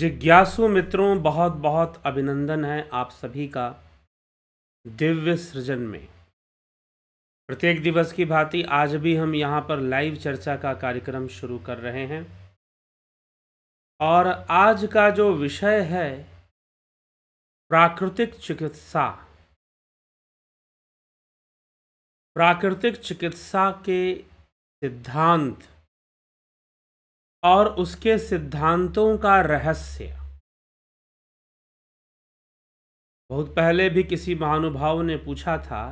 जिज्ञासु मित्रों बहुत बहुत अभिनंदन है आप सभी का दिव्य सृजन में प्रत्येक दिवस की भांति आज भी हम यहाँ पर लाइव चर्चा का कार्यक्रम शुरू कर रहे हैं और आज का जो विषय है प्राकृतिक चिकित्सा प्राकृतिक चिकित्सा के सिद्धांत और उसके सिद्धांतों का रहस्य बहुत पहले भी किसी महानुभाव ने पूछा था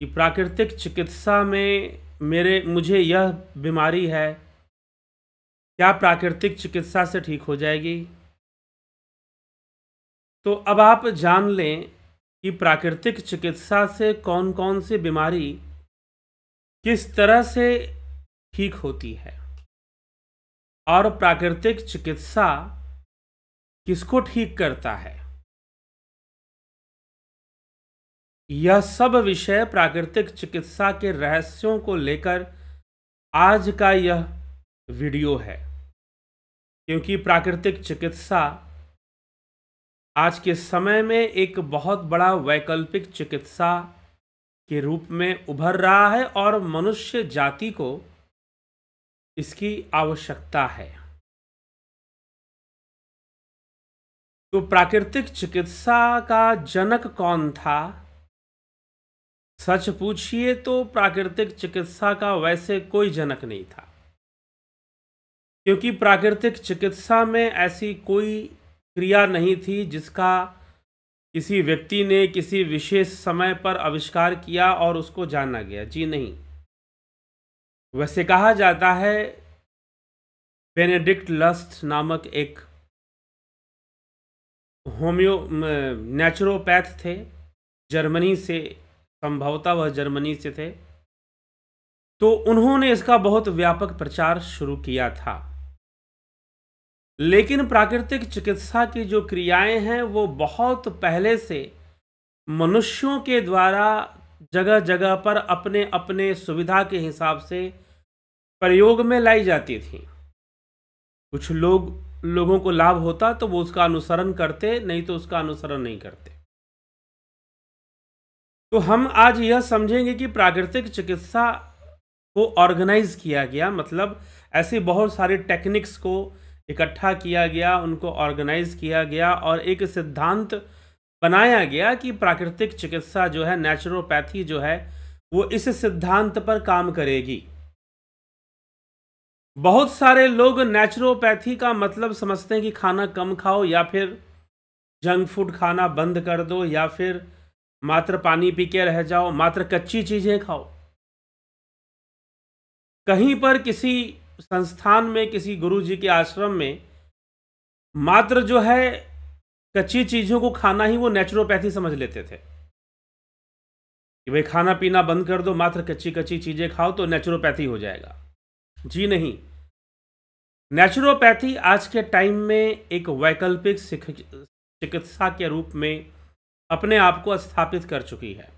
कि प्राकृतिक चिकित्सा में मेरे मुझे यह बीमारी है क्या प्राकृतिक चिकित्सा से ठीक हो जाएगी तो अब आप जान लें कि प्राकृतिक चिकित्सा से कौन कौन सी बीमारी किस तरह से ठीक होती है और प्राकृतिक चिकित्सा किसको ठीक करता है यह सब विषय प्राकृतिक चिकित्सा के रहस्यों को लेकर आज का यह वीडियो है क्योंकि प्राकृतिक चिकित्सा आज के समय में एक बहुत बड़ा वैकल्पिक चिकित्सा के रूप में उभर रहा है और मनुष्य जाति को इसकी आवश्यकता है तो प्राकृतिक चिकित्सा का जनक कौन था सच पूछिए तो प्राकृतिक चिकित्सा का वैसे कोई जनक नहीं था क्योंकि प्राकृतिक चिकित्सा में ऐसी कोई क्रिया नहीं थी जिसका किसी व्यक्ति ने किसी विशेष समय पर आविष्कार किया और उसको जाना गया जी नहीं वैसे कहा जाता है बेनेडिक्ट लस्ट नामक एक होम्यो नेचुरोपैथ थे जर्मनी से संभवतः वह जर्मनी से थे तो उन्होंने इसका बहुत व्यापक प्रचार शुरू किया था लेकिन प्राकृतिक चिकित्सा की जो क्रियाएं हैं वो बहुत पहले से मनुष्यों के द्वारा जगह जगह पर अपने अपने सुविधा के हिसाब से प्रयोग में लाई जाती थी कुछ लोग लोगों को लाभ होता तो वो उसका अनुसरण करते नहीं तो उसका अनुसरण नहीं करते तो हम आज यह समझेंगे कि प्राकृतिक चिकित्सा को ऑर्गेनाइज किया गया मतलब ऐसी बहुत सारी टेक्निक्स को इकट्ठा किया गया उनको ऑर्गेनाइज किया गया और एक सिद्धांत बनाया गया कि प्राकृतिक चिकित्सा जो है नेचुरोपैथी जो है वो इस सिद्धांत पर काम करेगी बहुत सारे लोग नेचुरोपैथी का मतलब समझते हैं कि खाना कम खाओ या फिर जंक फूड खाना बंद कर दो या फिर मात्र पानी पी के रह जाओ मात्र कच्ची चीज़ें खाओ कहीं पर किसी संस्थान में किसी गुरुजी के आश्रम में मात्र जो है कच्ची चीज़ों को खाना ही वो नेचुरोपैथी समझ लेते थे कि भाई खाना पीना बंद कर दो मात्र कच्ची कच्ची चीज़ें खाओ तो नेचुरोपैथी हो जाएगा जी नहीं नेचुरोपैथी आज के टाइम में एक वैकल्पिक चिकित्सा के रूप में अपने आप को स्थापित कर चुकी है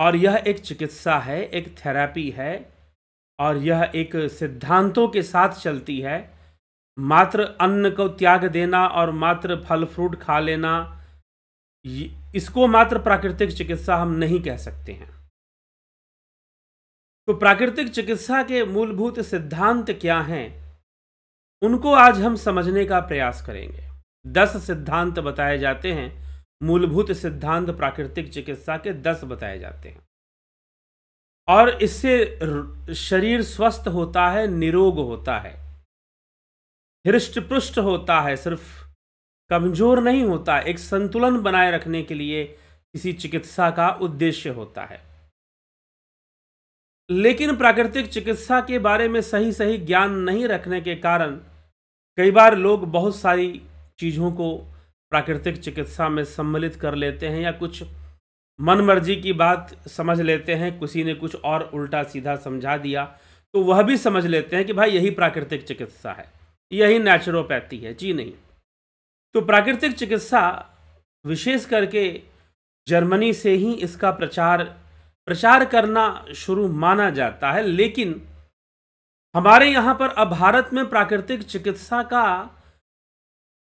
और यह एक चिकित्सा है एक थेरेपी है और यह एक सिद्धांतों के साथ चलती है मात्र अन्न को त्याग देना और मात्र फल फ्रूट खा लेना इसको मात्र प्राकृतिक चिकित्सा हम नहीं कह सकते हैं तो प्राकृतिक चिकित्सा के मूलभूत सिद्धांत क्या हैं उनको आज हम समझने का प्रयास करेंगे दस सिद्धांत बताए जाते हैं मूलभूत सिद्धांत प्राकृतिक चिकित्सा के दस बताए जाते हैं और इससे शरीर स्वस्थ होता है निरोग होता है हृष्ट पृष्ट होता है सिर्फ कमजोर नहीं होता एक संतुलन बनाए रखने के लिए किसी चिकित्सा का उद्देश्य होता है लेकिन प्राकृतिक चिकित्सा के बारे में सही सही ज्ञान नहीं रखने के कारण कई बार लोग बहुत सारी चीज़ों को प्राकृतिक चिकित्सा में सम्मिलित कर लेते हैं या कुछ मन मर्जी की बात समझ लेते हैं किसी ने कुछ और उल्टा सीधा समझा दिया तो वह भी समझ लेते हैं कि भाई यही प्राकृतिक चिकित्सा है यही नेचुरोपैथी है जी नहीं तो प्राकृतिक चिकित्सा विशेष करके जर्मनी से ही इसका प्रचार प्रचार करना शुरू माना जाता है लेकिन हमारे यहाँ पर अब भारत में प्राकृतिक चिकित्सा का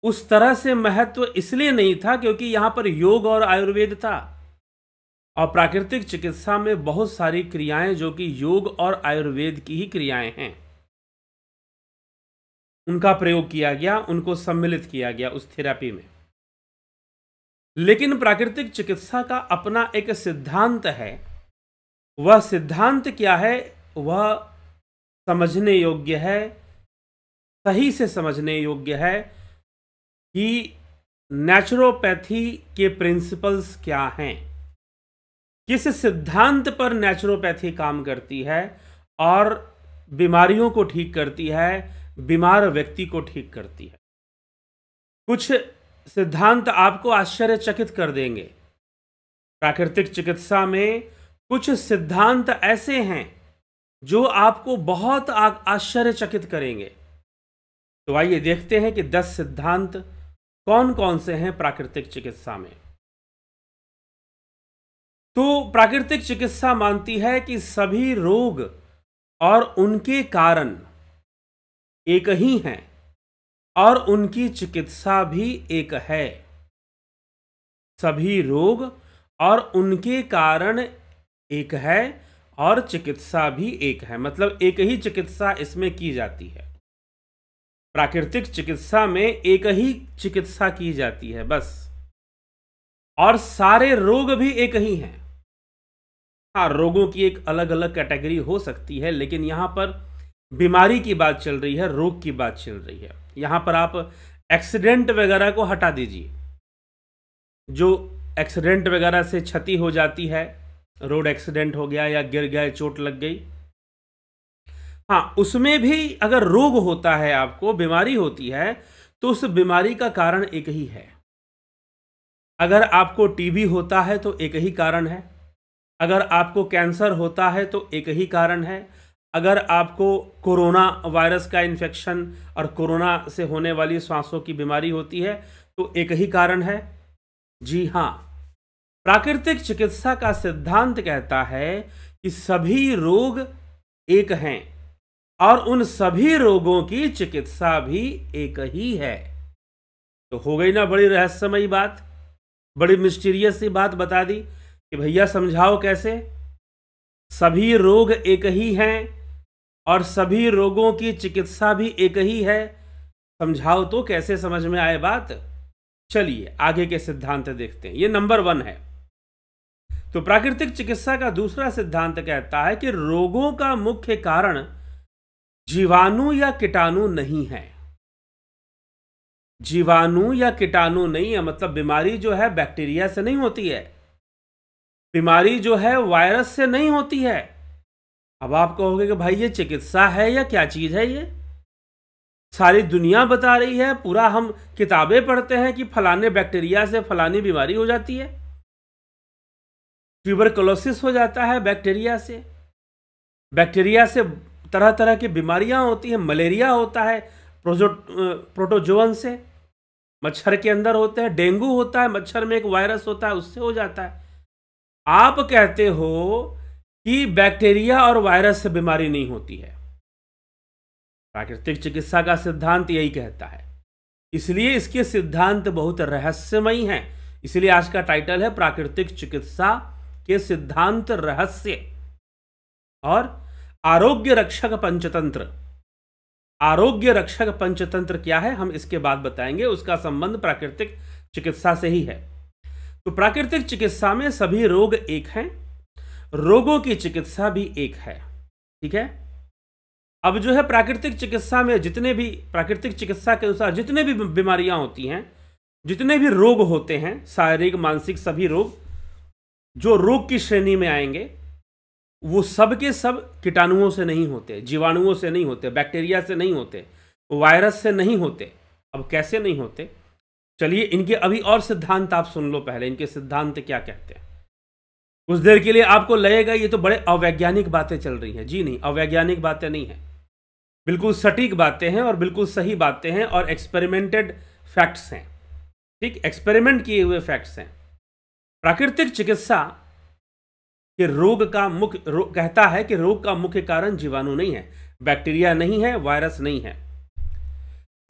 उस तरह से महत्व इसलिए नहीं था क्योंकि यहाँ पर योग और आयुर्वेद था और प्राकृतिक चिकित्सा में बहुत सारी क्रियाएं जो कि योग और आयुर्वेद की ही क्रियाएं हैं उनका प्रयोग किया गया उनको सम्मिलित किया गया उस थेरेपी में लेकिन प्राकृतिक चिकित्सा का अपना एक सिद्धांत है वह सिद्धांत क्या है वह समझने योग्य है सही से समझने योग्य है कि नेचुरोपैथी के प्रिंसिपल्स क्या हैं किस सिद्धांत पर नेचुरोपैथी काम करती है और बीमारियों को ठीक करती है बीमार व्यक्ति को ठीक करती है कुछ सिद्धांत आपको आश्चर्यचकित कर देंगे प्राकृतिक चिकित्सा में कुछ सिद्धांत ऐसे हैं जो आपको बहुत आश्चर्यचकित करेंगे तो आइए देखते हैं कि दस सिद्धांत कौन कौन से हैं प्राकृतिक चिकित्सा में तो प्राकृतिक चिकित्सा मानती है कि सभी रोग और उनके कारण एक ही हैं और उनकी चिकित्सा भी एक है सभी रोग और उनके कारण एक है और चिकित्सा भी एक है मतलब एक ही चिकित्सा इसमें की जाती है प्राकृतिक चिकित्सा में एक ही चिकित्सा की जाती है बस और सारे रोग भी एक ही हैं हाँ रोगों की एक अलग अलग कैटेगरी हो सकती है लेकिन यहाँ पर बीमारी की बात चल रही है रोग की बात चल रही है यहां पर आप एक्सीडेंट वगैरह को हटा दीजिए जो एक्सीडेंट वगैरह से क्षति हो जाती है रोड एक्सीडेंट हो गया या गिर गए चोट लग गई हाँ उसमें भी अगर रोग होता है आपको बीमारी होती है तो उस बीमारी का कारण एक ही है अगर आपको टीबी होता है तो एक ही कारण है अगर आपको कैंसर होता है तो एक ही कारण है अगर आपको कोरोना वायरस का इन्फेक्शन और कोरोना से होने वाली सांसों की बीमारी होती है तो एक ही कारण है जी हाँ प्राकृतिक चिकित्सा का सिद्धांत कहता है कि सभी रोग एक हैं और उन सभी रोगों की चिकित्सा भी एक ही है तो हो गई ना बड़ी रहस्यमयी बात बड़ी मिस्टीरियस सी बात बता दी कि भैया समझाओ कैसे सभी रोग एक ही हैं और सभी रोगों की चिकित्सा भी एक ही है समझाओ तो कैसे समझ में आए बात चलिए आगे के सिद्धांत देखते हैं ये नंबर वन है तो प्राकृतिक चिकित्सा का दूसरा सिद्धांत कहता है कि रोगों का मुख्य कारण जीवाणु या कीटाणु नहीं है जीवाणु या कीटाणु नहीं है मतलब बीमारी जो है बैक्टीरिया से नहीं होती है बीमारी जो है वायरस से नहीं होती है अब आप कहोगे कि भाई ये चिकित्सा है या क्या चीज़ है ये सारी दुनिया बता रही है पूरा हम किताबें पढ़ते हैं कि फलाने बैक्टीरिया से फलानी बीमारी हो जाती है ट्यूबरकलोसिस हो जाता है बैक्टीरिया से बैक्टीरिया से तरह तरह की बीमारियां होती हैं मलेरिया होता है प्रोजो प्रोटोजोअन से मच्छर के अंदर होते हैं डेंगू होता है मच्छर में एक वायरस होता है उससे हो जाता है आप कहते हो कि बैक्टीरिया और वायरस से बीमारी नहीं होती है प्राकृतिक चिकित्सा का सिद्धांत यही कहता है इसलिए इसके सिद्धांत बहुत रहस्यमयी हैं इसलिए आज का टाइटल है प्राकृतिक चिकित्सा के सिद्धांत रहस्य और आरोग्य रक्षक पंचतंत्र आरोग्य रक्षक पंचतंत्र क्या है हम इसके बाद बताएंगे उसका संबंध प्राकृतिक चिकित्सा से ही है तो प्राकृतिक चिकित्सा में सभी रोग एक हैं रोगों की चिकित्सा भी एक है ठीक है अब जो है प्राकृतिक चिकित्सा में जितने भी प्राकृतिक चिकित्सा के अनुसार जितने भी बीमारियां होती हैं जितने भी रोग होते हैं शारीरिक मानसिक सभी रोग जो रोग की श्रेणी में आएंगे वो सब के सब कीटाणुओं से नहीं होते जीवाणुओं से नहीं होते बैक्टीरिया से नहीं होते वायरस से नहीं होते अब कैसे नहीं होते चलिए इनके अभी और सिद्धांत आप सुन लो पहले इनके सिद्धांत क्या कहते हैं कुछ देर के लिए आपको लगेगा ये तो बड़े अवैज्ञानिक बातें चल रही हैं जी नहीं अवैज्ञानिक बातें नहीं हैं बिल्कुल सटीक बातें हैं और बिल्कुल सही बातें हैं और एक्सपेरिमेंटेड फैक्ट्स हैं ठीक एक्सपेरिमेंट किए हुए फैक्ट्स हैं प्राकृतिक चिकित्सा के रोग का मुख्य कहता है कि रोग का मुख्य कारण जीवाणु नहीं है बैक्टीरिया नहीं है वायरस नहीं है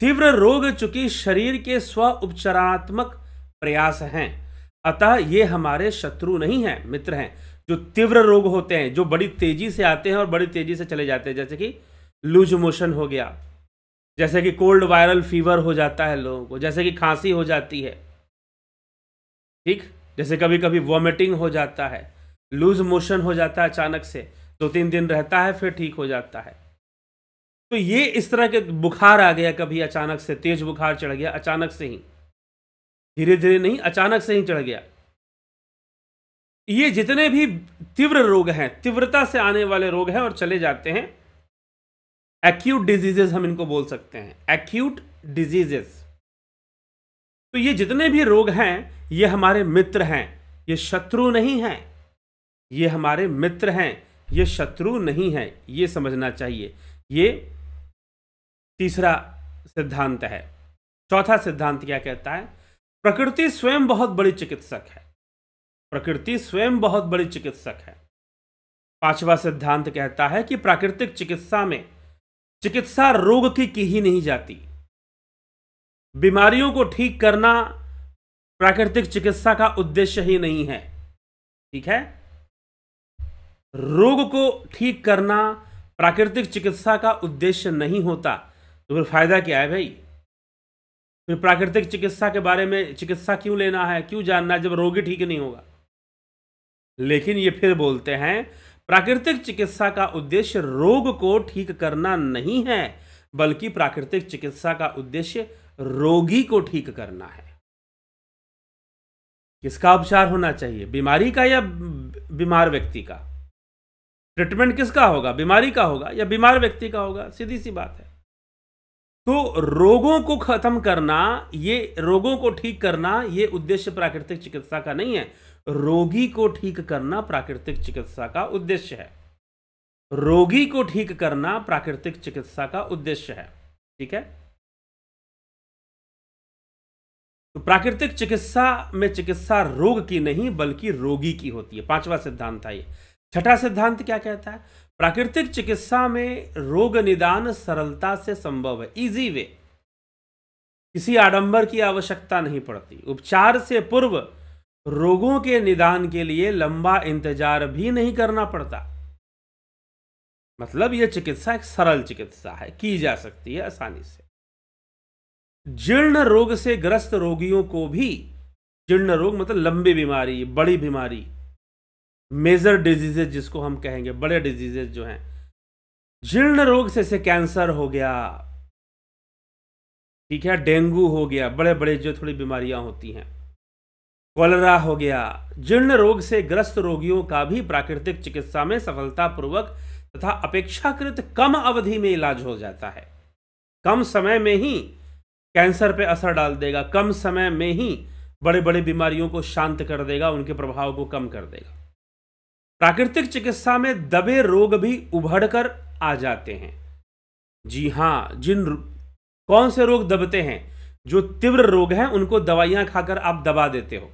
तीव्र रोग चूंकि शरीर के स्व उपचारात्मक प्रयास हैं अतः ये हमारे शत्रु नहीं हैं मित्र हैं जो तीव्र रोग होते हैं जो बड़ी तेजी से आते हैं और बड़ी तेजी से चले जाते हैं जैसे कि लूज मोशन हो गया जैसे कि कोल्ड वायरल फीवर हो जाता है लोगों को जैसे कि खांसी हो जाती है ठीक जैसे कभी कभी वॉमिटिंग हो जाता है लूज मोशन हो जाता है अचानक से दो तीन दिन रहता है फिर ठीक हो जाता है तो ये इस तरह के बुखार आ गया कभी अचानक से तेज बुखार चढ़ गया अचानक से ही धीरे धीरे नहीं अचानक से ही चढ़ गया ये जितने भी तीव्र रोग हैं तीव्रता से आने वाले रोग हैं और चले जाते हैं एक्यूट डिजीजेस हम इनको बोल सकते हैं एक्यूट डिजीजेस तो ये जितने भी रोग हैं ये हमारे मित्र हैं ये शत्रु नहीं हैं ये हमारे मित्र हैं ये शत्रु नहीं हैं ये समझना चाहिए ये तीसरा सिद्धांत है चौथा सिद्धांत क्या कहता है प्रकृति स्वयं बहुत बड़ी चिकित्सक है प्रकृति स्वयं बहुत बड़ी चिकित्सक है पांचवा सिद्धांत कहता है कि प्राकृतिक चिकित्सा में चिकित्सा रोग की की ही नहीं जाती बीमारियों को ठीक करना प्राकृतिक चिकित्सा का उद्देश्य ही नहीं है ठीक है रोग को ठीक करना प्राकृतिक चिकित्सा का उद्देश्य नहीं होता तो फिर फायदा क्या है भाई फिर प्राकृतिक चिकित्सा के बारे में चिकित्सा क्यों लेना है क्यों जानना है जब रोगी ठीक नहीं होगा लेकिन ये फिर बोलते हैं प्राकृतिक चिकित्सा का उद्देश्य रोग को ठीक करना नहीं है बल्कि प्राकृतिक चिकित्सा का उद्देश्य रोगी को ठीक करना है किसका उपचार होना चाहिए बीमारी का या बीमार व्यक्ति का ट्रीटमेंट किसका होगा बीमारी का होगा या बीमार व्यक्ति का होगा सीधी सी बात है तो रोगों को खत्म करना ये रोगों को ठीक करना ये उद्देश्य प्राकृतिक चिकित्सा का नहीं है रोगी को ठीक करना प्राकृतिक चिकित्सा का उद्देश्य है रोगी को ठीक करना प्राकृतिक चिकित्सा का उद्देश्य है ठीक है तो प्राकृतिक चिकित्सा में चिकित्सा रोग की नहीं बल्कि रोगी की होती है पांचवा सिद्धांत था ये छठा सिद्धांत क्या कहता है प्राकृतिक चिकित्सा में रोग निदान सरलता से संभव है इजी वे किसी आडंबर की आवश्यकता नहीं पड़ती उपचार से पूर्व रोगों के निदान के लिए लंबा इंतजार भी नहीं करना पड़ता मतलब यह चिकित्सा एक सरल चिकित्सा है की जा सकती है आसानी से जीर्ण रोग से ग्रस्त रोगियों को भी जीर्ण रोग मतलब लंबी बीमारी बड़ी बीमारी मेजर डिजीजेज जिसको हम कहेंगे बड़े डिजीजेज जो हैं जीर्ण रोग से से कैंसर हो गया ठीक है डेंगू हो गया बड़े बड़े जो थोड़ी बीमारियां होती हैं कोलरा हो गया जीर्ण रोग से ग्रस्त रोगियों का भी प्राकृतिक चिकित्सा में सफलतापूर्वक तथा अपेक्षाकृत कम अवधि में इलाज हो जाता है कम समय में ही कैंसर पे असर डाल देगा कम समय में ही बड़े बड़े बीमारियों को शांत कर देगा उनके प्रभाव को कम कर देगा प्राकृतिक चिकित्सा में दबे रोग भी उभर कर आ जाते हैं जी हाँ जिन कौन से रोग दबते हैं जो तीव्र रोग हैं उनको दवाइयाँ खाकर आप दबा देते हो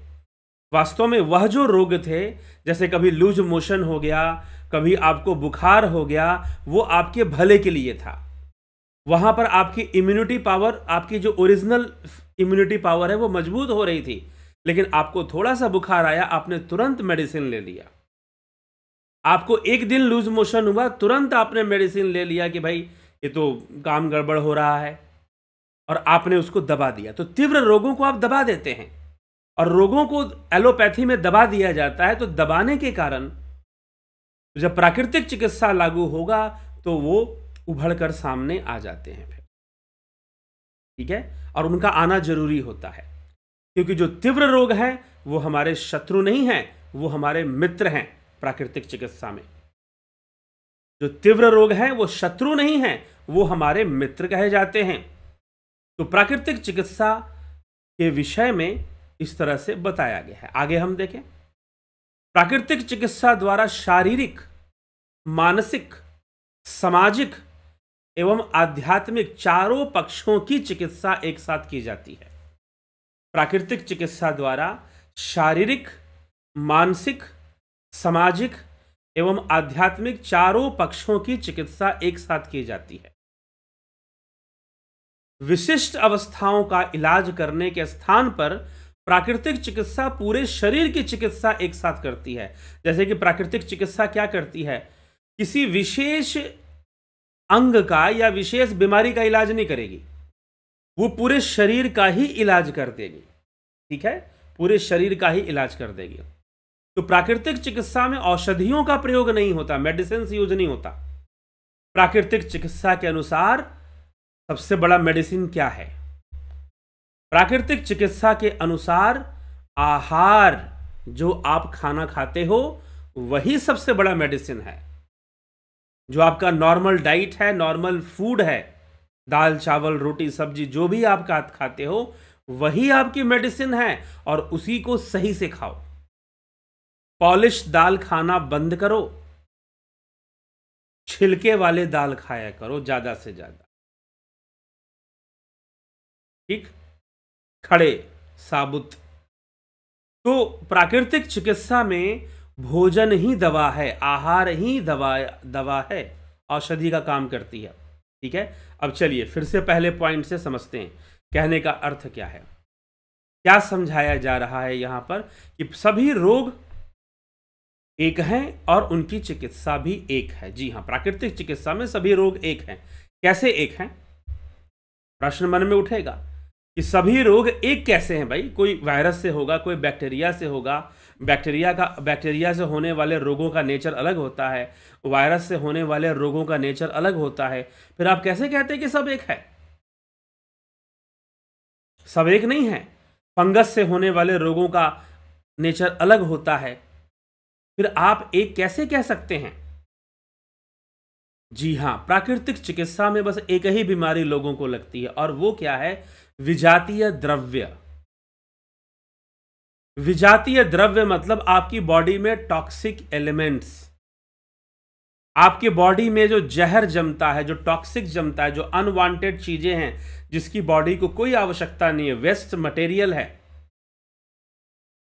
वास्तव में वह जो रोग थे जैसे कभी लूज मोशन हो गया कभी आपको बुखार हो गया वो आपके भले के लिए था वहाँ पर आपकी इम्यूनिटी पावर आपकी जो ओरिजिनल इम्यूनिटी पावर है वो मजबूत हो रही थी लेकिन आपको थोड़ा सा बुखार आया आपने तुरंत मेडिसिन ले लिया आपको एक दिन लूज मोशन हुआ तुरंत आपने मेडिसिन ले लिया कि भाई ये तो काम गड़बड़ हो रहा है और आपने उसको दबा दिया तो तीव्र रोगों को आप दबा देते हैं और रोगों को एलोपैथी में दबा दिया जाता है तो दबाने के कारण जब प्राकृतिक चिकित्सा लागू होगा तो वो उभर कर सामने आ जाते हैं फिर ठीक है और उनका आना जरूरी होता है क्योंकि जो तीव्र रोग हैं वो हमारे शत्रु नहीं हैं वो हमारे मित्र हैं प्राकृतिक चिकित्सा में जो तीव्र रोग हैं वो शत्रु नहीं हैं वो हमारे मित्र कहे जाते हैं तो प्राकृतिक चिकित्सा के विषय में इस तरह से बताया गया है आगे हम देखें प्राकृतिक चिकित्सा द्वारा शारीरिक मानसिक सामाजिक एवं आध्यात्मिक चारों पक्षों की चिकित्सा एक साथ की जाती है प्राकृतिक चिकित्सा द्वारा शारीरिक मानसिक सामाजिक एवं आध्यात्मिक चारों पक्षों की चिकित्सा एक साथ की जाती है विशिष्ट अवस्थाओं का इलाज करने के स्थान पर प्राकृतिक चिकित्सा पूरे शरीर की चिकित्सा एक साथ करती है जैसे कि प्राकृतिक चिकित्सा क्या करती है किसी विशेष अंग का या विशेष बीमारी का इलाज नहीं करेगी वो पूरे शरीर का ही इलाज कर देगी ठीक है पूरे शरीर का ही इलाज कर देगी तो प्राकृतिक चिकित्सा में औषधियों का प्रयोग नहीं होता मेडिसिन यूज नहीं होता प्राकृतिक चिकित्सा के अनुसार सबसे बड़ा मेडिसिन क्या है प्राकृतिक चिकित्सा के अनुसार आहार जो आप खाना खाते हो वही सबसे बड़ा मेडिसिन है जो आपका नॉर्मल डाइट है नॉर्मल फूड है दाल चावल रोटी सब्जी जो भी आप खाते हो वही आपकी मेडिसिन है और उसी को सही से खाओ पॉलिश दाल खाना बंद करो छिलके वाले दाल खाया करो ज़्यादा से ज़्यादा ठीक खड़े साबुत तो प्राकृतिक चिकित्सा में भोजन ही दवा है आहार ही दवा दवा है औषधि का काम करती है ठीक है अब चलिए फिर से पहले पॉइंट से समझते हैं कहने का अर्थ क्या है क्या समझाया जा रहा है यहां पर कि सभी रोग एक हैं और उनकी चिकित्सा भी एक है जी हाँ प्राकृतिक चिकित्सा में सभी रोग एक हैं कैसे एक हैं प्रश्न मन में उठेगा कि सभी रोग एक कैसे हैं भाई कोई वायरस से होगा कोई बैक्टीरिया से होगा बैक्टीरिया का बैक्टीरिया से होने वाले रोगों का नेचर अलग होता है वायरस से होने वाले रोगों का नेचर अलग होता है फिर आप कैसे कहते हैं कि सब एक है सब एक नहीं है फंगस से होने वाले रोगों का नेचर अलग होता है फिर आप एक कैसे कह सकते हैं जी हां प्राकृतिक चिकित्सा में बस एक ही बीमारी लोगों को लगती है और वो क्या है विजातीय द्रव्य विजातीय द्रव्य मतलब आपकी बॉडी में टॉक्सिक एलिमेंट्स आपके बॉडी में जो जहर जमता है जो टॉक्सिक जमता है जो अनवांटेड चीजें हैं जिसकी बॉडी को कोई आवश्यकता नहीं है वेस्ट मटेरियल है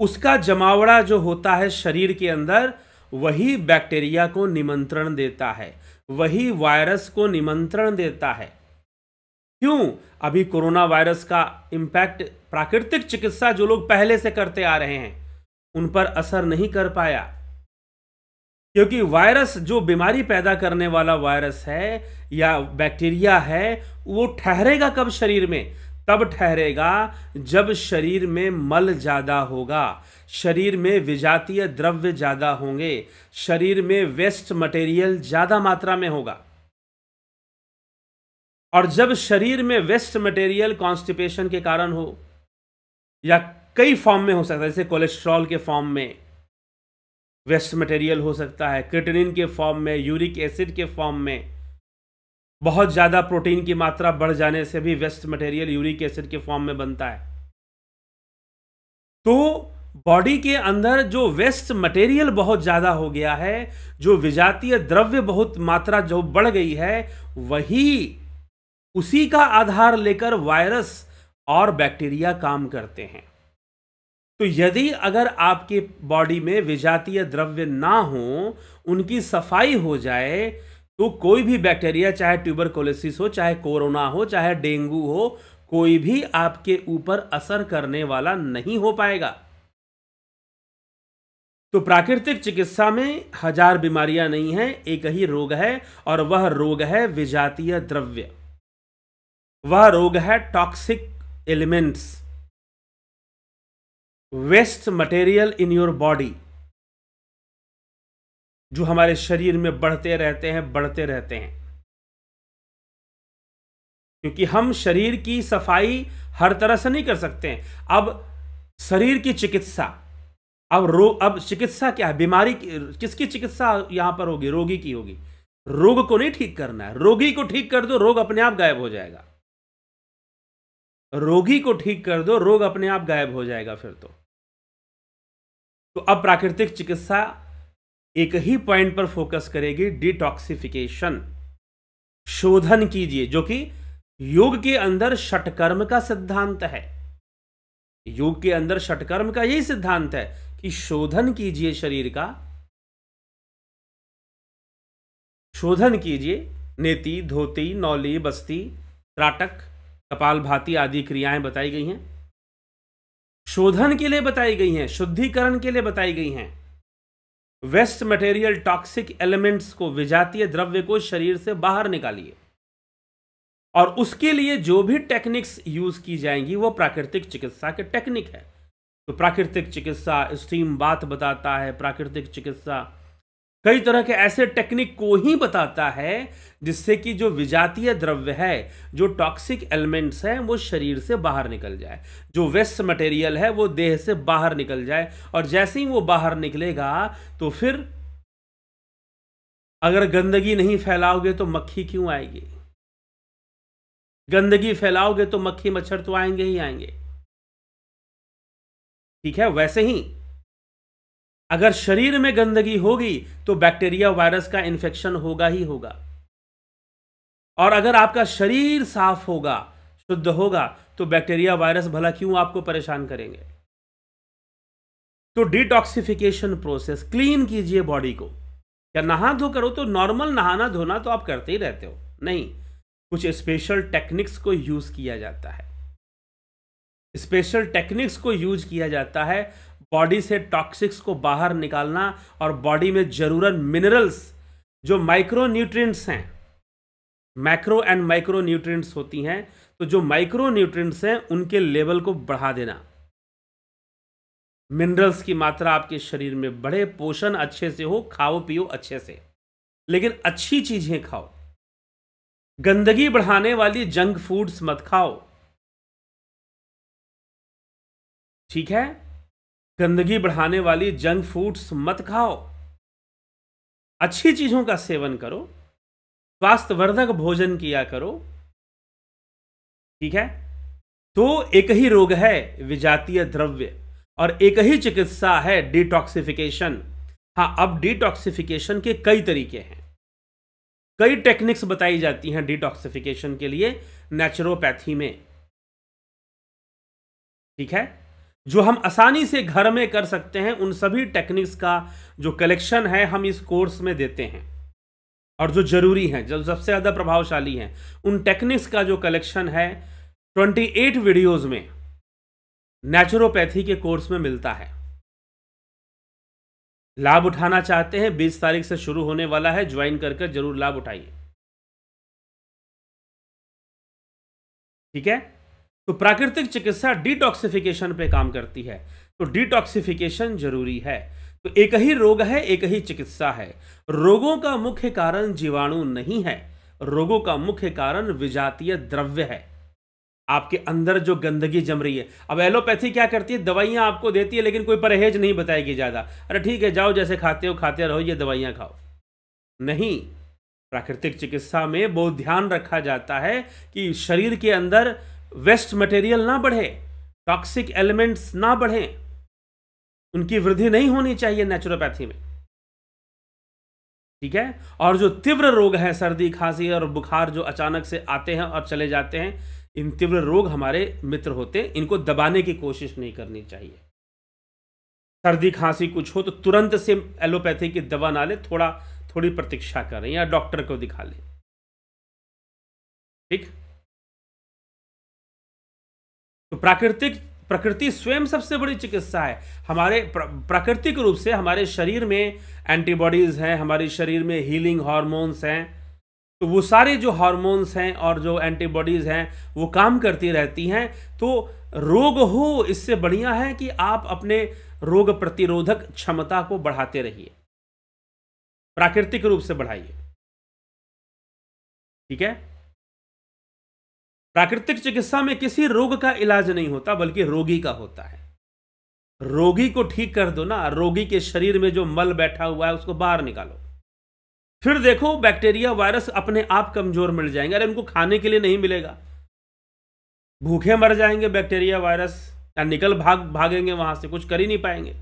उसका जमावड़ा जो होता है शरीर के अंदर वही बैक्टीरिया को निमंत्रण देता है वही वायरस को निमंत्रण देता है क्यों अभी कोरोना वायरस का इम्पैक्ट प्राकृतिक चिकित्सा जो लोग पहले से करते आ रहे हैं उन पर असर नहीं कर पाया क्योंकि वायरस जो बीमारी पैदा करने वाला वायरस है या बैक्टीरिया है वो ठहरेगा कब शरीर में तब ठहरेगा जब शरीर में मल ज़्यादा होगा शरीर में विजातीय द्रव्य ज़्यादा होंगे शरीर में वेस्ट मटेरियल ज़्यादा मात्रा में होगा और जब शरीर में वेस्ट मटेरियल कॉन्स्टिपेशन के कारण हो या कई फॉर्म में हो सकता है जैसे कोलेस्ट्रॉल के फॉर्म में वेस्ट मटेरियल हो सकता है क्रिटनिन के फॉर्म में यूरिक एसिड के फॉर्म में बहुत ज़्यादा प्रोटीन की मात्रा बढ़ जाने से भी वेस्ट मटेरियल यूरिक एसिड के फॉर्म में बनता है तो बॉडी के अंदर जो वेस्ट मटेरियल बहुत ज़्यादा हो गया है जो विजातीय द्रव्य बहुत मात्रा जो बढ़ गई है वही उसी का आधार लेकर वायरस और बैक्टीरिया काम करते हैं तो यदि अगर आपके बॉडी में विजातीय द्रव्य ना हो उनकी सफाई हो जाए तो कोई भी बैक्टीरिया चाहे ट्यूबर हो चाहे कोरोना हो चाहे डेंगू हो कोई भी आपके ऊपर असर करने वाला नहीं हो पाएगा तो प्राकृतिक चिकित्सा में हजार बीमारियां नहीं है एक ही रोग है और वह रोग है विजातीय द्रव्य वह रोग है toxic elements waste material in your body जो हमारे शरीर में बढ़ते रहते हैं बढ़ते रहते हैं क्योंकि हम शरीर की सफाई हर तरह से नहीं कर सकते हैं अब शरीर की चिकित्सा अब रो अब चिकित्सा क्या है बीमारी किसकी चिकित्सा यहां पर होगी रोगी की होगी रोग को नहीं ठीक करना है रोगी को ठीक कर दो रोग अपने आप गायब हो जाएगा रोगी को ठीक कर दो रोग अपने आप गायब हो जाएगा फिर तो, तो अब प्राकृतिक चिकित्सा एक ही पॉइंट पर फोकस करेगी डिटॉक्सिफिकेशन शोधन कीजिए जो कि योग के अंदर षटकर्म का सिद्धांत है योग के अंदर षटकर्म का यही सिद्धांत है कि शोधन कीजिए शरीर का शोधन कीजिए नेति धोती नौली बस्ती त्राटक कपाल भाती आदि क्रियाएं बताई गई हैं शोधन के लिए बताई गई हैं शुद्धिकरण के लिए बताई गई हैं वेस्ट मटेरियल टॉक्सिक एलिमेंट्स को विजातीय द्रव्य को शरीर से बाहर निकालिए और उसके लिए जो भी टेक्निक्स यूज की जाएंगी वो प्राकृतिक चिकित्सा के टेक्निक है तो प्राकृतिक चिकित्सा स्टीम बात बताता है प्राकृतिक चिकित्सा कई तरह के ऐसे टेक्निक को ही बताता है जिससे कि जो विजातीय द्रव्य है जो टॉक्सिक एलिमेंट्स हैं वो शरीर से बाहर निकल जाए जो वेस्ट मटेरियल है वो देह से बाहर निकल जाए और जैसे ही वो बाहर निकलेगा तो फिर अगर गंदगी नहीं फैलाओगे तो मक्खी क्यों आएगी गंदगी फैलाओगे तो मक्खी मच्छर तो आएंगे ही आएंगे ठीक है वैसे ही अगर शरीर में गंदगी होगी तो बैक्टीरिया वायरस का इन्फेक्शन होगा ही होगा और अगर आपका शरीर साफ होगा शुद्ध होगा तो बैक्टीरिया वायरस भला क्यों आपको परेशान करेंगे तो डिटॉक्सिफिकेशन प्रोसेस क्लीन कीजिए बॉडी को क्या नहा धो करो तो नॉर्मल नहाना धोना तो आप करते ही रहते हो नहीं कुछ स्पेशल टेक्निक्स को यूज किया जाता है स्पेशल टेक्निक्स को यूज किया जाता है बॉडी से टॉक्सिक्स को बाहर निकालना और बॉडी में जरूरत मिनरल्स जो माइक्रो न्यूट्रिएंट्स हैं मैक्रो एंड माइक्रो न्यूट्रिएंट्स होती हैं तो जो माइक्रो न्यूट्रिएंट्स हैं उनके लेवल को बढ़ा देना मिनरल्स की मात्रा आपके शरीर में बढ़े पोषण अच्छे से हो खाओ पियो अच्छे से लेकिन अच्छी चीज़ें खाओ गंदगी बढ़ाने वाली जंक फूड्स मत खाओ ठीक है गंदगी बढ़ाने वाली जंक फूड्स मत खाओ अच्छी चीज़ों का सेवन करो स्वास्थ्यवर्धक भोजन किया करो ठीक है तो एक ही रोग है विजातीय द्रव्य और एक ही चिकित्सा है डिटॉक्सिफिकेशन हाँ अब डिटॉक्सिफिकेशन के कई तरीके हैं कई टेक्निक्स बताई जाती हैं डिटॉक्सिफिकेशन के लिए नेचुरोपैथी में ठीक है जो हम आसानी से घर में कर सकते हैं उन सभी टेक्निक्स का जो कलेक्शन है हम इस कोर्स में देते हैं और जो जरूरी हैं जो सबसे ज़्यादा प्रभावशाली हैं उन टेक्निक्स का जो कलेक्शन है 28 वीडियोस में नेचुरोपैथी के कोर्स में मिलता है लाभ उठाना चाहते हैं 20 तारीख से शुरू होने वाला है ज्वाइन करके जरूर लाभ उठाइए ठीक है तो प्राकृतिक चिकित्सा डिटॉक्सिफिकेशन पे काम करती है तो डिटॉक्सिफिकेशन जरूरी है तो एक ही रोग है एक ही चिकित्सा है रोगों का मुख्य कारण जीवाणु नहीं है रोगों का मुख्य कारण विजातीय द्रव्य है आपके अंदर जो गंदगी जम रही है अब एलोपैथी क्या करती है दवाइयां आपको देती है लेकिन कोई परहेज नहीं बताएगी ज़्यादा अरे ठीक है जाओ जैसे खाते हो खाते रहो ये दवाइयां खाओ नहीं प्राकृतिक चिकित्सा में बहुत ध्यान रखा जाता है कि शरीर के अंदर वेस्ट मटेरियल ना बढ़े टॉक्सिक एलिमेंट्स ना बढ़े उनकी वृद्धि नहीं होनी चाहिए नेचुरोपैथी में ठीक है और जो तीव्र रोग है सर्दी खांसी और बुखार जो अचानक से आते हैं और चले जाते हैं इन तीव्र रोग हमारे मित्र होते हैं इनको दबाने की कोशिश नहीं करनी चाहिए सर्दी खांसी कुछ हो तो तुरंत से एलोपैथी की दवा ना ले थोड़ा थोड़ी प्रतीक्षा करें या डॉक्टर को दिखा लें ठीक तो प्राकृतिक प्रकृति स्वयं सबसे बड़ी चिकित्सा है हमारे प्र, प्राकृतिक रूप से हमारे शरीर में एंटीबॉडीज़ हैं हमारे शरीर में हीलिंग हार्मोन्स हैं तो वो सारे जो हार्मोन्स हैं और जो एंटीबॉडीज़ हैं वो काम करती रहती हैं तो रोग हो इससे बढ़िया है कि आप अपने रोग प्रतिरोधक क्षमता को बढ़ाते रहिए प्राकृतिक रूप से बढ़ाइए ठीक है प्राकृतिक चिकित्सा में किसी रोग का इलाज नहीं होता बल्कि रोगी का होता है रोगी को ठीक कर दो ना रोगी के शरीर में जो मल बैठा हुआ है उसको बाहर निकालो फिर देखो बैक्टीरिया वायरस अपने आप कमजोर मिल जाएंगे अरे उनको खाने के लिए नहीं मिलेगा भूखे मर जाएंगे बैक्टीरिया वायरस या निकल भाग भागेंगे वहां से कुछ कर ही नहीं पाएंगे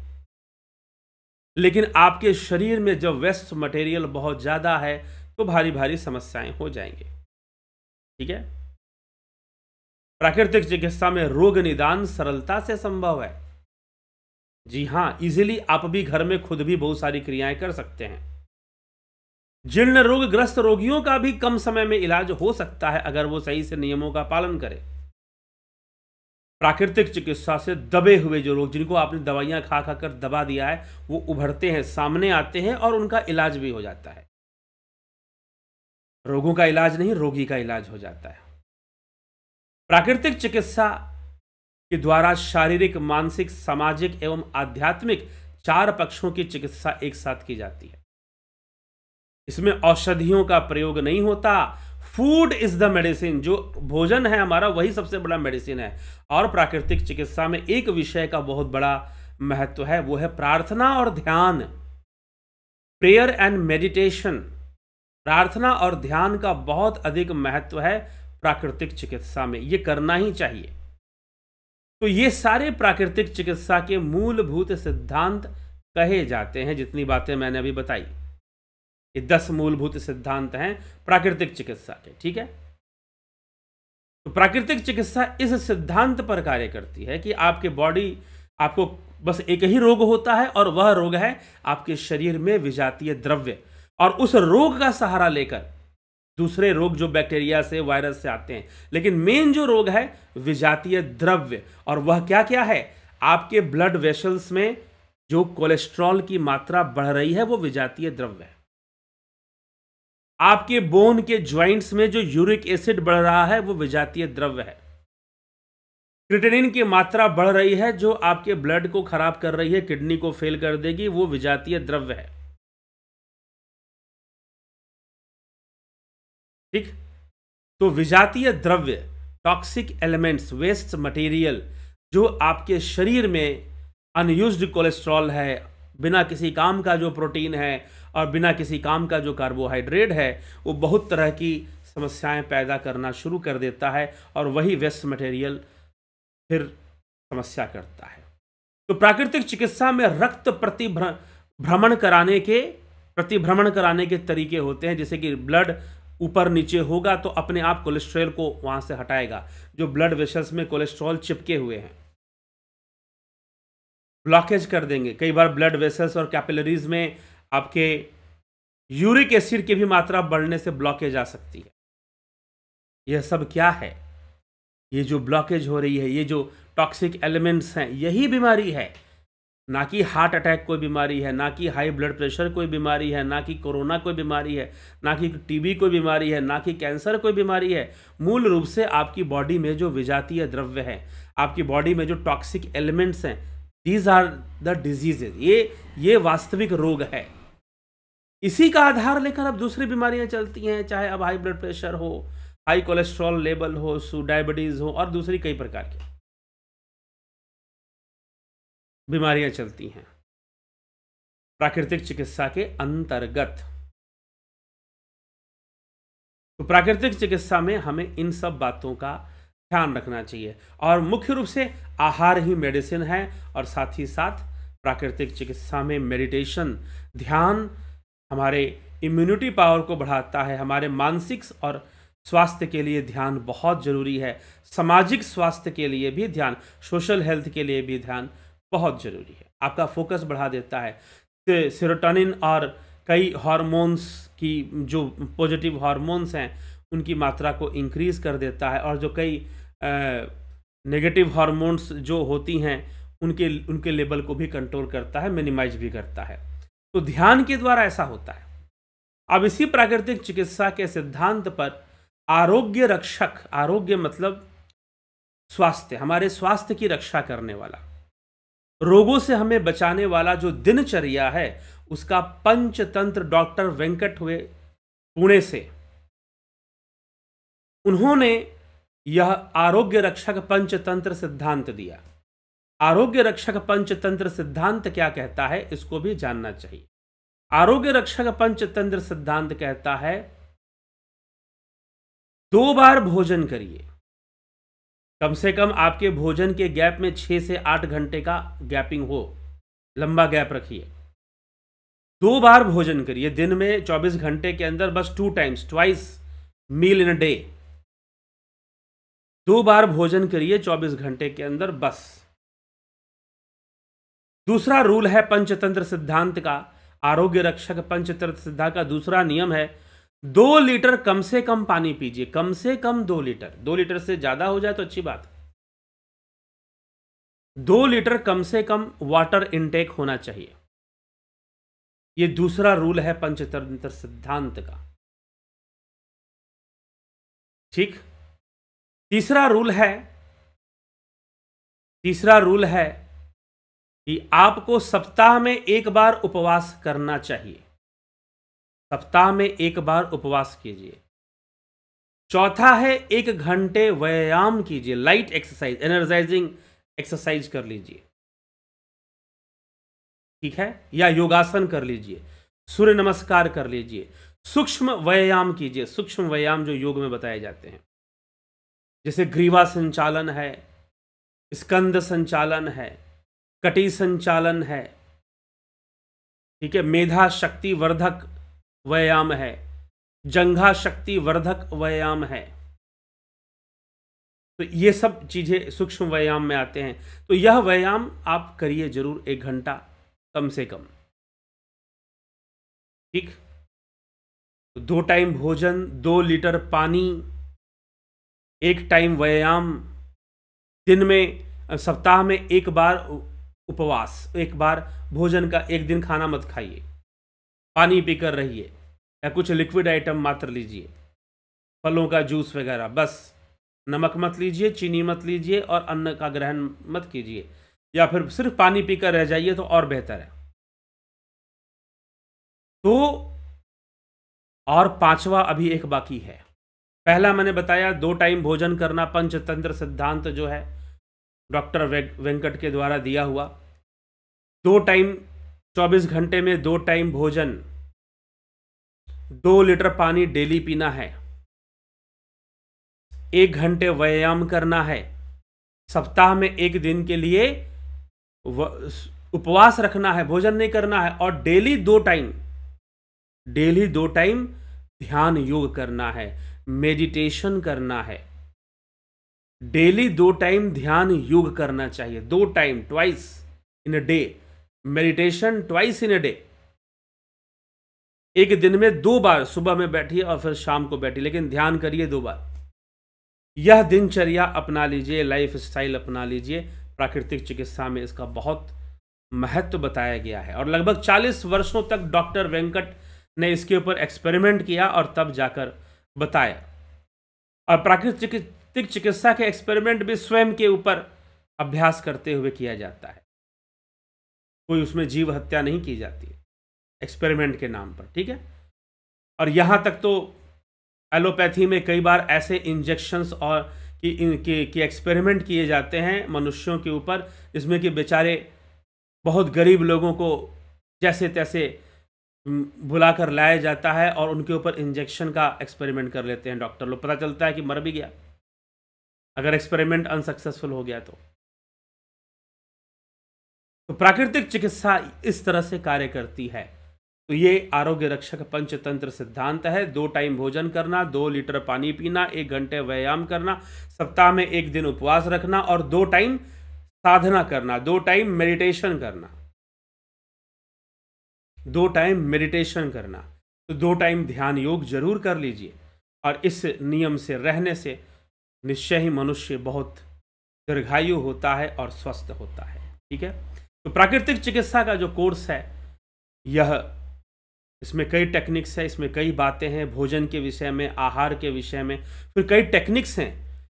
लेकिन आपके शरीर में जब वेस्ट मटेरियल बहुत ज़्यादा है तो भारी भारी समस्याएं हो जाएंगे ठीक है प्राकृतिक चिकित्सा में रोग निदान सरलता से संभव है जी हां इजीली आप भी घर में खुद भी बहुत सारी क्रियाएं कर सकते हैं जीर्ण रोग ग्रस्त रोगियों का भी कम समय में इलाज हो सकता है अगर वो सही से नियमों का पालन करे प्राकृतिक चिकित्सा से दबे हुए जो रोग जिनको आपने दवाइयां खा खा कर दबा दिया है वो उभरते हैं सामने आते हैं और उनका इलाज भी हो जाता है रोगों का इलाज नहीं रोगी का इलाज हो जाता है प्राकृतिक चिकित्सा के द्वारा शारीरिक मानसिक सामाजिक एवं आध्यात्मिक चार पक्षों की चिकित्सा एक साथ की जाती है इसमें औषधियों का प्रयोग नहीं होता फूड इज द मेडिसिन जो भोजन है हमारा वही सबसे बड़ा मेडिसिन है और प्राकृतिक चिकित्सा में एक विषय का बहुत बड़ा महत्व है वो है प्रार्थना और ध्यान प्रेयर एंड मेडिटेशन प्रार्थना और ध्यान का बहुत अधिक महत्व है प्राकृतिक चिकित्सा में ये करना ही चाहिए तो ये सारे प्राकृतिक चिकित्सा के मूलभूत सिद्धांत कहे जाते हैं जितनी बातें मैंने अभी बताई ये दस मूलभूत सिद्धांत हैं प्राकृतिक चिकित्सा के ठीक है तो प्राकृतिक चिकित्सा इस सिद्धांत पर कार्य करती है कि आपके बॉडी आपको बस एक ही रोग होता है और वह रोग है आपके शरीर में विजातीय द्रव्य और उस रोग का सहारा लेकर दूसरे रोग जो बैक्टीरिया से वायरस से आते हैं लेकिन मेन जो रोग है विजातीय द्रव्य और वह क्या क्या है आपके ब्लड वेसल्स में जो कोलेस्ट्रॉल की मात्रा बढ़ रही है वो विजातीय द्रव्य है आपके बोन के ज्वाइंट्स में जो यूरिक एसिड बढ़ रहा है वो विजातीय द्रव्य है क्रिटेनिन की मात्रा बढ़ रही है जो आपके ब्लड को खराब कर रही है किडनी को फेल कर देगी वो विजातीय द्रव्य है ठीक तो विजातीय द्रव्य टॉक्सिक एलिमेंट्स वेस्ट मटेरियल जो आपके शरीर में अनयूज कोलेस्ट्रॉल है बिना किसी काम का जो प्रोटीन है और बिना किसी काम का जो कार्बोहाइड्रेट है वो बहुत तरह की समस्याएं पैदा करना शुरू कर देता है और वही वेस्ट मटेरियल फिर समस्या करता है तो प्राकृतिक चिकित्सा में रक्त प्रतिभ्रमण कराने के प्रतिभ्रमण कराने के तरीके होते हैं जैसे कि ब्लड ऊपर नीचे होगा तो अपने आप कोलेस्ट्रॉल को वहां से हटाएगा जो ब्लड वेसल्स में कोलेस्ट्रॉल चिपके हुए हैं ब्लॉकेज कर देंगे कई बार ब्लड वेसल्स और कैपिलरीज में आपके यूरिक एसिड की भी मात्रा बढ़ने से ब्लॉकेज आ सकती है यह सब क्या है ये जो ब्लॉकेज हो रही है ये जो टॉक्सिक एलिमेंट्स हैं यही बीमारी है ना कि हार्ट अटैक कोई बीमारी है ना कि हाई ब्लड प्रेशर कोई बीमारी है ना कि कोरोना कोई बीमारी है ना कि टीबी कोई बीमारी है ना कि कैंसर कोई बीमारी है मूल रूप से आपकी बॉडी में जो विजातीय द्रव्य है आपकी बॉडी में जो टॉक्सिक एलिमेंट्स हैं दीज आर द डिजीजेज ये ये वास्तविक रोग है इसी का आधार लेकर अब दूसरी बीमारियां चलती हैं चाहे अब हाई ब्लड प्रेशर हो हाई कोलेस्ट्रॉल लेवल हो डायबिटीज़ हो और दूसरी कई प्रकार की बीमारियां चलती हैं प्राकृतिक चिकित्सा के अंतर्गत तो प्राकृतिक चिकित्सा में हमें इन सब बातों का ध्यान रखना चाहिए और मुख्य रूप से आहार ही मेडिसिन है और साथ ही साथ प्राकृतिक चिकित्सा में मेडिटेशन ध्यान हमारे इम्यूनिटी पावर को बढ़ाता है हमारे मानसिक और स्वास्थ्य के लिए ध्यान बहुत जरूरी है सामाजिक स्वास्थ्य के लिए भी ध्यान सोशल हेल्थ के लिए भी ध्यान बहुत ज़रूरी है आपका फोकस बढ़ा देता है सिरोटोनिन और कई हार्मोन्स की जो पॉजिटिव हार्मोन्स हैं उनकी मात्रा को इंक्रीज़ कर देता है और जो कई नेगेटिव हार्मोन्स जो होती हैं उनके उनके लेवल को भी कंट्रोल करता है मिनिमाइज भी करता है तो ध्यान के द्वारा ऐसा होता है अब इसी प्राकृतिक चिकित्सा के सिद्धांत पर आरोग्य रक्षक आरोग्य मतलब स्वास्थ्य हमारे स्वास्थ्य की रक्षा करने वाला रोगों से हमें बचाने वाला जो दिनचर्या है उसका पंचतंत्र डॉक्टर वेंकट हुए पुणे से उन्होंने यह आरोग्य रक्षक पंचतंत्र सिद्धांत दिया आरोग्य रक्षक पंचतंत्र सिद्धांत क्या कहता है इसको भी जानना चाहिए आरोग्य रक्षक पंचतंत्र सिद्धांत कहता है दो बार भोजन करिए कम से कम आपके भोजन के गैप में छः से आठ घंटे का गैपिंग हो लंबा गैप रखिए दो बार भोजन करिए दिन में 24 घंटे के अंदर बस two times twice meal in a day दो बार भोजन करिए 24 घंटे के अंदर बस दूसरा रूल है पंचतंत्र सिद्धांत का आरोग्य रक्षक पंचतंत्र सिद्धा का दूसरा नियम है दो लीटर कम से कम पानी पीजिए कम से कम दो लीटर दो लीटर से ज़्यादा हो जाए तो अच्छी बात दो लीटर कम से कम वाटर इनटेक होना चाहिए यह दूसरा रूल है पंचतंत्र सिद्धांत का ठीक तीसरा रूल है तीसरा रूल है कि आपको सप्ताह में एक बार उपवास करना चाहिए सप्ताह में एक बार उपवास कीजिए चौथा है एक घंटे व्यायाम कीजिए लाइट एक्सरसाइज एनर्जाइजिंग एक्सरसाइज कर लीजिए ठीक है या योगासन कर लीजिए सूर्य नमस्कार कर लीजिए सूक्ष्म व्यायाम कीजिए सूक्ष्म व्यायाम जो योग में बताए जाते हैं जैसे ग्रीवा संचालन है स्कंद संचालन है कटी संचालन है ठीक है मेधा शक्ति वर्धक व्यायाम है जंघा शक्ति वर्धक व्यायाम है तो ये सब चीज़ें सूक्ष्म व्यायाम में आते हैं तो यह व्यायाम आप करिए जरूर एक घंटा कम से कम ठीक तो दो टाइम भोजन दो लीटर पानी एक टाइम व्यायाम दिन में सप्ताह में एक बार उपवास एक बार भोजन का एक दिन खाना मत खाइए पानी पीकर रहिए या कुछ लिक्विड आइटम मात्र लीजिए फलों का जूस वगैरह बस नमक मत लीजिए चीनी मत लीजिए और अन्न का ग्रहण मत कीजिए या फिर सिर्फ पानी पीकर रह जाइए तो और बेहतर है तो और पांचवा अभी एक बाकी है पहला मैंने बताया दो टाइम भोजन करना पंचतंत्र सिद्धांत जो है डॉक्टर वेंकट के द्वारा दिया हुआ दो टाइम 24 घंटे में दो टाइम भोजन दो लीटर पानी डेली पीना है एक घंटे व्यायाम करना है सप्ताह में एक दिन के लिए उपवास रखना है भोजन नहीं करना है और डेली दो टाइम डेली दो टाइम ध्यान योग करना है मेडिटेशन करना है डेली दो टाइम ध्यान योग करना चाहिए दो time twice in a day meditation twice in a day एक दिन में दो बार सुबह में बैठिए और फिर शाम को बैठिए लेकिन ध्यान करिए दो बार यह दिनचर्या अपना लीजिए लाइफ स्टाइल अपना लीजिए प्राकृतिक चिकित्सा में इसका बहुत महत्व तो बताया गया है और लगभग 40 वर्षों तक डॉक्टर वेंकट ने इसके ऊपर एक्सपेरिमेंट किया और तब जाकर बताया और प्राकृतिक चिकित्सा के एक्सपेरिमेंट भी स्वयं के ऊपर अभ्यास करते हुए किया जाता है कोई उसमें जीव हत्या नहीं की जाती एक्सपेरिमेंट के नाम पर ठीक है और यहाँ तक तो एलोपैथी में कई बार ऐसे इंजेक्शंस और की एक्सपेरिमेंट किए जाते हैं मनुष्यों के ऊपर जिसमें कि बेचारे बहुत गरीब लोगों को जैसे तैसे बुला कर लाया जाता है और उनके ऊपर इंजेक्शन का एक्सपेरिमेंट कर लेते हैं डॉक्टर लोग पता चलता है कि मर भी गया अगर एक्सपेरिमेंट अनसक्सेसफुल हो गया तो तो प्राकृतिक चिकित्सा इस तरह से कार्य करती है तो ये आरोग्य रक्षक पंचतंत्र सिद्धांत है दो टाइम भोजन करना दो लीटर पानी पीना एक घंटे व्यायाम करना सप्ताह में एक दिन उपवास रखना और दो टाइम साधना करना दो टाइम मेडिटेशन करना दो टाइम मेडिटेशन करना तो दो टाइम ध्यान योग जरूर कर लीजिए और इस नियम से रहने से निश्चय ही मनुष्य बहुत दीर्घायु होता है और स्वस्थ होता है ठीक है तो प्राकृतिक चिकित्सा का जो कोर्स है यह इसमें कई टेक्निक्स हैं इसमें कई बातें हैं भोजन के विषय में आहार के विषय में फिर कई टेक्निक्स हैं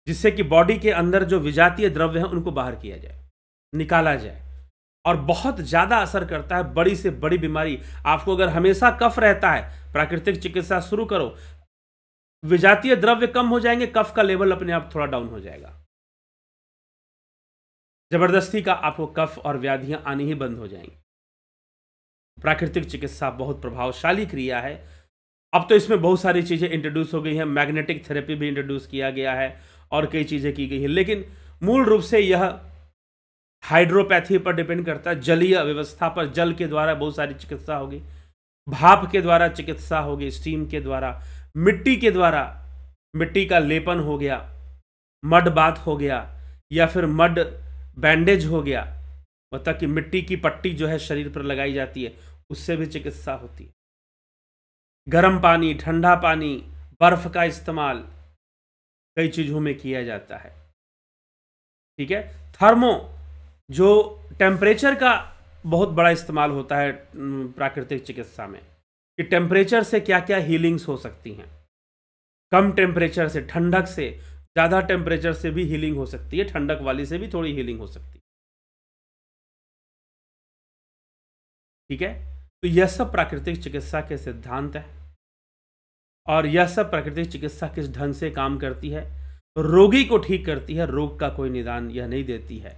जिससे कि बॉडी के अंदर जो विजातीय द्रव्य हैं उनको बाहर किया जाए निकाला जाए और बहुत ज़्यादा असर करता है बड़ी से बड़ी बीमारी आपको अगर हमेशा कफ रहता है प्राकृतिक चिकित्सा शुरू करो विजातीय द्रव्य कम हो जाएंगे कफ का लेवल अपने आप थोड़ा डाउन हो जाएगा जबरदस्ती का आपको कफ और व्याधियां आनी ही बंद हो जाएंगी प्राकृतिक चिकित्सा बहुत प्रभावशाली क्रिया है अब तो इसमें बहुत सारी चीज़ें इंट्रोड्यूस हो गई हैं मैग्नेटिक थेरेपी भी इंट्रोड्यूस किया गया है और कई चीज़ें की गई हैं लेकिन मूल रूप से यह हाइड्रोपैथी पर डिपेंड करता है जलीय व्यवस्था पर जल के द्वारा बहुत सारी चिकित्सा होगी भाप के द्वारा चिकित्सा होगी स्टीम के द्वारा मिट्टी के द्वारा मिट्टी का लेपन हो गया मड बात हो गया या फिर मड बैंडेज हो गया मतलब कि मिट्टी की पट्टी जो है शरीर पर लगाई जाती है उससे भी चिकित्सा होती है गर्म पानी ठंडा पानी बर्फ का इस्तेमाल कई चीज़ों में किया जाता है ठीक है थर्मो जो टेम्परेचर का बहुत बड़ा इस्तेमाल होता है प्राकृतिक चिकित्सा में कि टेम्परेचर से क्या क्या हीलिंग्स हो सकती हैं कम टेम्परेचर से ठंडक से ज़्यादा टेम्परेचर से भी हीलिंग हो सकती है ठंडक वाली से भी थोड़ी हीलिंग हो सकती है ठीक है तो यह सब प्राकृतिक चिकित्सा के सिद्धांत हैं और यह सब प्राकृतिक चिकित्सा किस ढंग से काम करती है रोगी को ठीक करती है रोग का कोई निदान यह नहीं देती है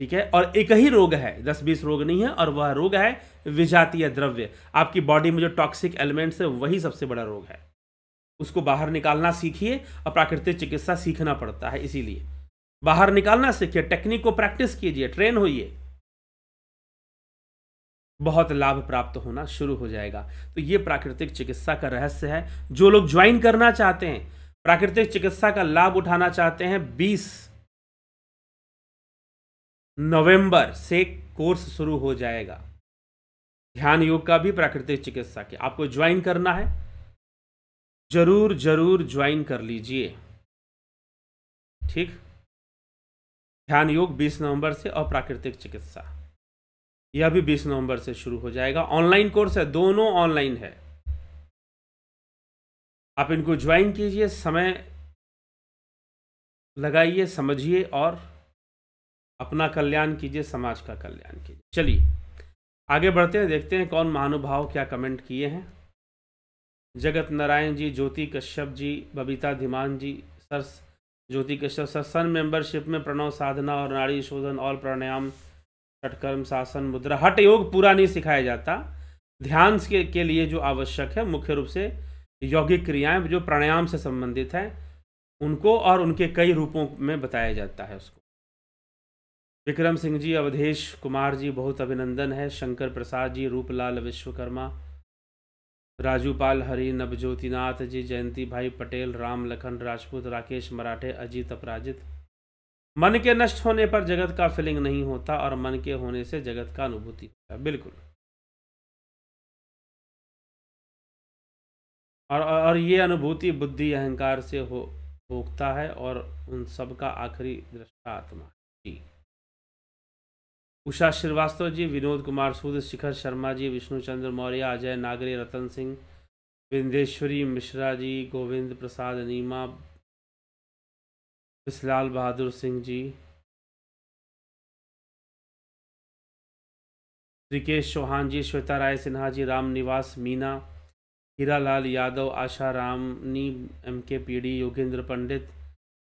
ठीक है और एक ही रोग है दस बीस रोग नहीं है और वह रोग है विजातीय द्रव्य आपकी बॉडी में जो टॉक्सिक एलिमेंट्स है वही सबसे बड़ा रोग है उसको बाहर निकालना सीखिए और प्राकृतिक चिकित्सा सीखना पड़ता है इसीलिए बाहर निकालना सीखिए टेक्निक को प्रैक्टिस कीजिए ट्रेन होइए बहुत लाभ प्राप्त होना शुरू हो जाएगा तो ये प्राकृतिक चिकित्सा का रहस्य है जो लोग ज्वाइन करना चाहते हैं प्राकृतिक चिकित्सा का लाभ उठाना चाहते हैं 20 नवंबर से कोर्स शुरू हो जाएगा ध्यान योग का भी प्राकृतिक चिकित्सा के आपको ज्वाइन करना है जरूर जरूर ज्वाइन कर लीजिए ठीक ध्यान योग 20 नवंबर से और प्राकृतिक चिकित्सा यह भी बीस नवंबर से शुरू हो जाएगा ऑनलाइन कोर्स है दोनों ऑनलाइन है आप इनको ज्वाइन कीजिए समय लगाइए समझिए और अपना कल्याण कीजिए समाज का कल्याण कीजिए चलिए आगे बढ़ते हैं देखते हैं कौन महानुभाव क्या कमेंट किए हैं जगत नारायण जी ज्योति कश्यप जी बबीता धीमान जी सर ज्योति कश्यप सर सन मेंबरशिप में प्रणव साधना और नारी शोधन और प्राणायाम षटकर्म शासन मुद्रा हट योग पूरा नहीं सिखाया जाता ध्यान के, के लिए जो आवश्यक है मुख्य रूप से यौगिक क्रियाएं जो प्राणायाम से संबंधित हैं उनको और उनके कई रूपों में बताया जाता है उसको विक्रम सिंह जी अवधेश कुमार जी बहुत अभिनंदन है शंकर प्रसाद जी रूपलाल विश्वकर्मा राजूपाल हरि नवज्योतिनाथ जी जयंती भाई पटेल राम लखन राजपूत राकेश मराठे अजीत अपराजित मन के नष्ट होने पर जगत का फीलिंग नहीं होता और मन के होने से जगत का अनुभूति होता बिल्कुल और और ये अनुभूति बुद्धि अहंकार से हो भोगता है और उन सब का आखिरी दृष्टा आत्मा जी उषा श्रीवास्तव जी विनोद कुमार सूद शिखर शर्मा जी विष्णु चंद्र मौर्य अजय नागरी रतन सिंह विंदेश्वरी मिश्रा जी गोविंद प्रसाद नीमा लाल बहादुर सिंह जी रिकेश चौहान जी श्वेता राय Sinha ji Ram Niwas Meena Heera Lal Yadav Asha Ramani M K P D Yogendra Pandit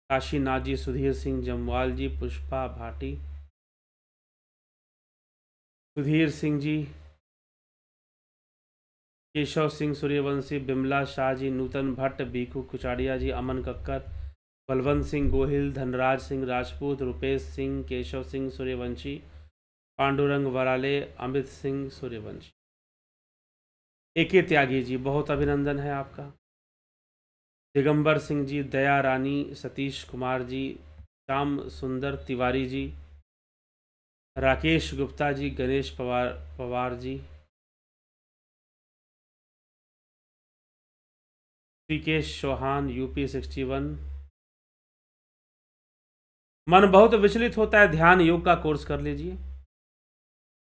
Kashinath ji Sudhir Singh Jamwal ji Pushpa Bhati Sudhir Singh ji Keshav Singh Suryavanshi Bimla Shah ji Nutan Bhatt Biku Kuchadiya ji Aman Kakkar Balwant Singh Gohil Dhanraj Singh Rajput Rupesh Singh Keshav Singh Suryavanshi Pandurang Varale Amit Singh Suryavanshi A K Tyagi जी बहुत अभिनंदन है आपका दिगंबर सिंह जी दया रानी Satish Kumar ji Shyam Sundar Tiwari ji Rakesh Gupta ji Ganesh Pawar Pawar ji Shrikesh Chauhan UP sixty one मन बहुत विचलित होता है ध्यान योग का कोर्स कर लीजिए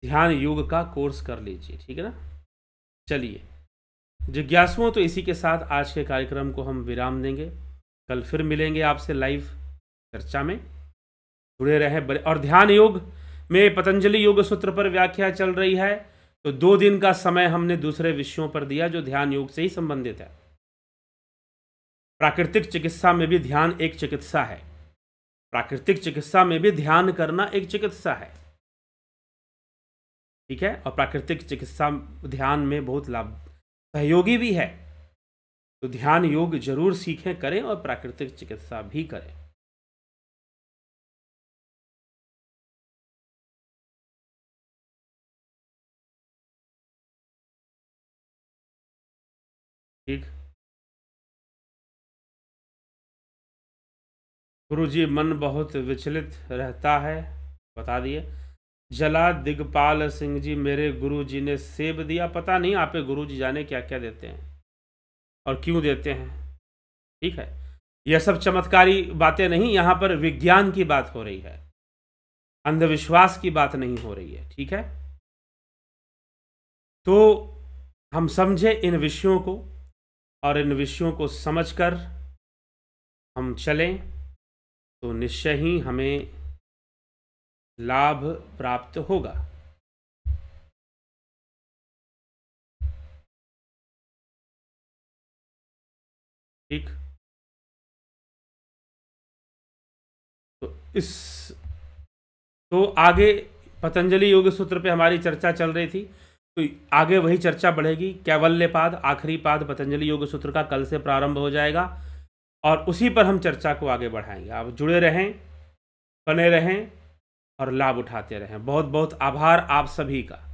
ध्यान योग का कोर्स कर लीजिए ठीक है ना चलिए जिज्ञासुओं तो इसी के साथ आज के कार्यक्रम को हम विराम देंगे कल फिर मिलेंगे आपसे लाइव चर्चा में जुड़े बड़े और ध्यान योग में पतंजलि योग सूत्र पर व्याख्या चल रही है तो दो दिन का समय हमने दूसरे विषयों पर दिया जो ध्यान योग से ही संबंधित है प्राकृतिक चिकित्सा में भी ध्यान एक चिकित्सा है प्राकृतिक चिकित्सा में भी ध्यान करना एक चिकित्सा है ठीक है और प्राकृतिक चिकित्सा ध्यान में बहुत लाभ सहयोगी भी है तो ध्यान योग जरूर सीखें करें और प्राकृतिक चिकित्सा भी करें ठीक गुरु जी मन बहुत विचलित रहता है बता दिए जला दिगपाल सिंह जी मेरे गुरु जी ने सेब दिया पता नहीं आप गुरु जी जाने क्या क्या देते हैं और क्यों देते हैं ठीक है यह सब चमत्कारी बातें नहीं यहाँ पर विज्ञान की बात हो रही है अंधविश्वास की बात नहीं हो रही है ठीक है तो हम समझे इन विषयों को और इन विषयों को समझकर हम चलें तो निश्चय ही हमें लाभ प्राप्त होगा ठीक तो इस तो आगे पतंजलि योग सूत्र पे हमारी चर्चा चल रही थी तो आगे वही चर्चा बढ़ेगी कैवल्य पाद आखिरी पाद पतंजलि योग सूत्र का कल से प्रारंभ हो जाएगा और उसी पर हम चर्चा को आगे बढ़ाएंगे आप जुड़े रहें बने रहें और लाभ उठाते रहें बहुत बहुत आभार आप सभी का